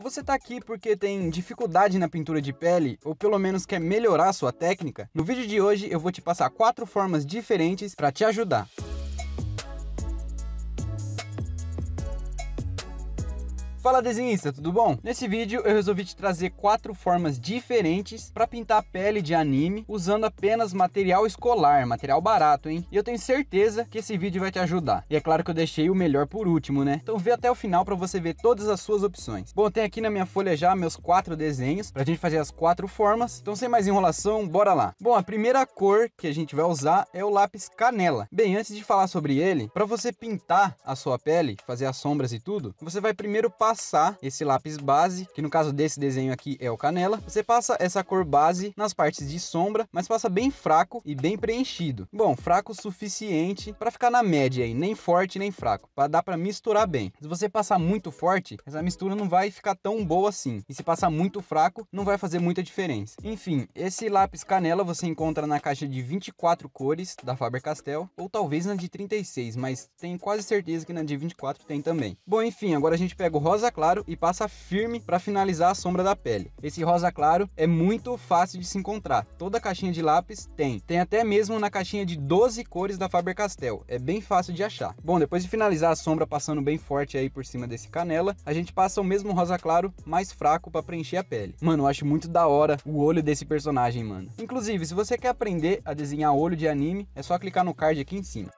Você tá aqui porque tem dificuldade na pintura de pele ou pelo menos quer melhorar sua técnica? No vídeo de hoje eu vou te passar quatro formas diferentes para te ajudar. Fala desenhista, tudo bom? Nesse vídeo eu resolvi te trazer quatro formas diferentes para pintar a pele de anime usando apenas material escolar, material barato, hein? E eu tenho certeza que esse vídeo vai te ajudar. E é claro que eu deixei o melhor por último, né? Então vê até o final para você ver todas as suas opções. Bom, tem aqui na minha folha já meus quatro desenhos para a gente fazer as quatro formas. Então sem mais enrolação, bora lá. Bom, a primeira cor que a gente vai usar é o lápis canela. Bem, antes de falar sobre ele, para você pintar a sua pele, fazer as sombras e tudo, você vai primeiro passar passar esse lápis base, que no caso desse desenho aqui é o canela, você passa essa cor base nas partes de sombra, mas passa bem fraco e bem preenchido. Bom, fraco o suficiente para ficar na média aí, nem forte nem fraco, para dar para misturar bem. Se você passar muito forte, essa mistura não vai ficar tão boa assim. E se passar muito fraco, não vai fazer muita diferença. Enfim, esse lápis canela você encontra na caixa de 24 cores da Faber-Castell, ou talvez na de 36, mas tenho quase certeza que na de 24 tem também. Bom, enfim, agora a gente pega o rosa rosa claro e passa firme para finalizar a sombra da pele. Esse rosa claro é muito fácil de se encontrar. Toda caixinha de lápis tem. Tem até mesmo na caixinha de 12 cores da Faber-Castell. É bem fácil de achar. Bom, depois de finalizar a sombra passando bem forte aí por cima desse canela, a gente passa o mesmo rosa claro mais fraco para preencher a pele. Mano, eu acho muito da hora o olho desse personagem, mano. Inclusive, se você quer aprender a desenhar olho de anime, é só clicar no card aqui em cima.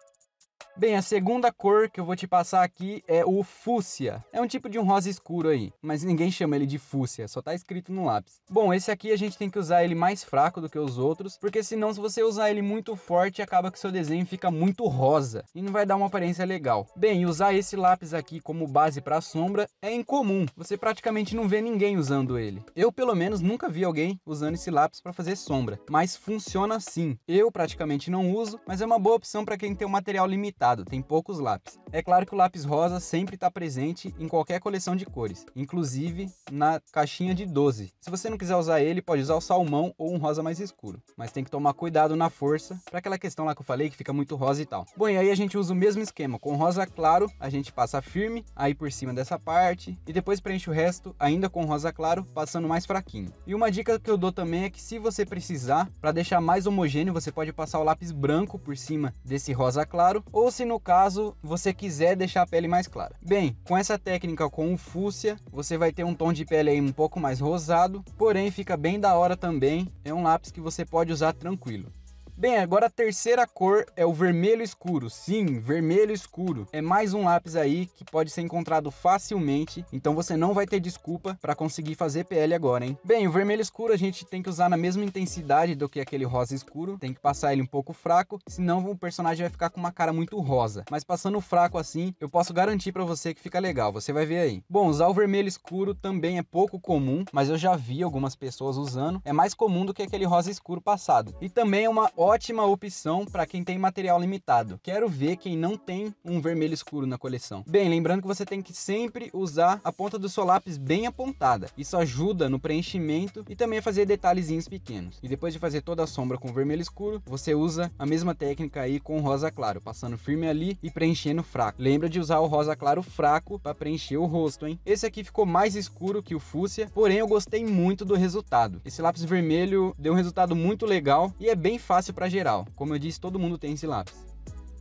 Bem, a segunda cor que eu vou te passar aqui é o fúcsia. É um tipo de um rosa escuro aí, mas ninguém chama ele de fúcsia, só tá escrito no lápis. Bom, esse aqui a gente tem que usar ele mais fraco do que os outros, porque senão se você usar ele muito forte, acaba que seu desenho fica muito rosa e não vai dar uma aparência legal. Bem, usar esse lápis aqui como base para sombra é incomum, você praticamente não vê ninguém usando ele. Eu, pelo menos, nunca vi alguém usando esse lápis para fazer sombra, mas funciona sim. Eu praticamente não uso, mas é uma boa opção para quem tem um material limitado tem poucos lápis. É claro que o lápis rosa sempre está presente em qualquer coleção de cores, inclusive na caixinha de 12. Se você não quiser usar ele, pode usar o salmão ou um rosa mais escuro, mas tem que tomar cuidado na força para aquela questão lá que eu falei que fica muito rosa e tal. Bom, e aí a gente usa o mesmo esquema, com rosa claro a gente passa firme aí por cima dessa parte e depois preenche o resto ainda com rosa claro, passando mais fraquinho. E uma dica que eu dou também é que se você precisar, para deixar mais homogêneo, você pode passar o lápis branco por cima desse rosa claro ou ou se no caso você quiser deixar a pele mais clara. Bem, com essa técnica com o fúcsia, você vai ter um tom de pele aí um pouco mais rosado, porém fica bem da hora também, é um lápis que você pode usar tranquilo. Bem, agora a terceira cor é o vermelho escuro. Sim, vermelho escuro. É mais um lápis aí que pode ser encontrado facilmente, então você não vai ter desculpa para conseguir fazer PL agora, hein? Bem, o vermelho escuro a gente tem que usar na mesma intensidade do que aquele rosa escuro, tem que passar ele um pouco fraco, senão o personagem vai ficar com uma cara muito rosa. Mas passando fraco assim, eu posso garantir para você que fica legal, você vai ver aí. Bom, usar o vermelho escuro também é pouco comum, mas eu já vi algumas pessoas usando. É mais comum do que aquele rosa escuro passado. E também é uma ótima opção para quem tem material limitado. Quero ver quem não tem um vermelho escuro na coleção. Bem, lembrando que você tem que sempre usar a ponta do seu lápis bem apontada. Isso ajuda no preenchimento e também a fazer detalhezinhos pequenos. E depois de fazer toda a sombra com vermelho escuro, você usa a mesma técnica aí com rosa claro, passando firme ali e preenchendo fraco. Lembra de usar o rosa claro fraco para preencher o rosto, hein? Esse aqui ficou mais escuro que o fúcsia, porém eu gostei muito do resultado. Esse lápis vermelho deu um resultado muito legal e é bem fácil para geral. Como eu disse, todo mundo tem esse lápis.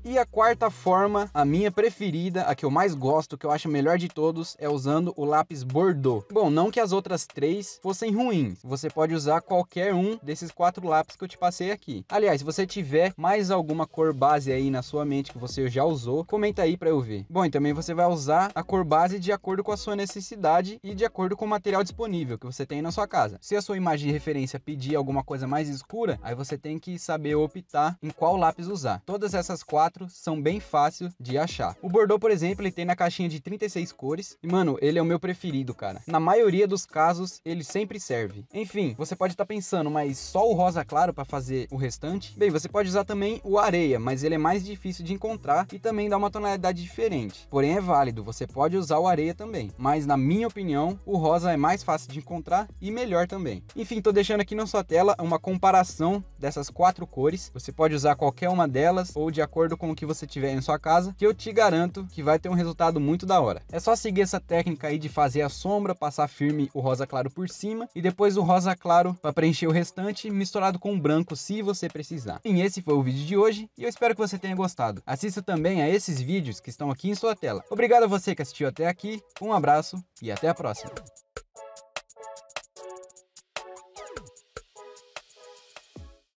E a quarta forma, a minha preferida, a que eu mais gosto, que eu acho a melhor de todos, é usando o lápis Bordeaux. Bom, não que as outras três fossem ruins, você pode usar qualquer um desses quatro lápis que eu te passei aqui. Aliás, se você tiver mais alguma cor base aí na sua mente que você já usou, comenta aí para eu ver. Bom, e também você vai usar a cor base de acordo com a sua necessidade e de acordo com o material disponível que você tem na sua casa. Se a sua imagem de referência pedir alguma coisa mais escura, aí você tem que saber optar em qual lápis usar. Todas essas quatro quatro são bem fáceis de achar. O Bordeaux, por exemplo, ele tem na caixinha de 36 cores. E, mano, ele é o meu preferido, cara. Na maioria dos casos, ele sempre serve. Enfim, você pode estar tá pensando, mas só o rosa claro para fazer o restante? Bem, você pode usar também o areia, mas ele é mais difícil de encontrar e também dá uma tonalidade diferente. Porém, é válido, você pode usar o areia também. Mas, na minha opinião, o rosa é mais fácil de encontrar e melhor também. Enfim, tô deixando aqui na sua tela uma comparação dessas quatro cores. Você pode usar qualquer uma delas ou de acordo com o que você tiver em sua casa, que eu te garanto que vai ter um resultado muito da hora. É só seguir essa técnica aí de fazer a sombra, passar firme o rosa claro por cima e depois o rosa claro para preencher o restante, misturado com o branco se você precisar. E esse foi o vídeo de hoje e eu espero que você tenha gostado. Assista também a esses vídeos que estão aqui em sua tela. Obrigado a você que assistiu até aqui, um abraço e até a próxima.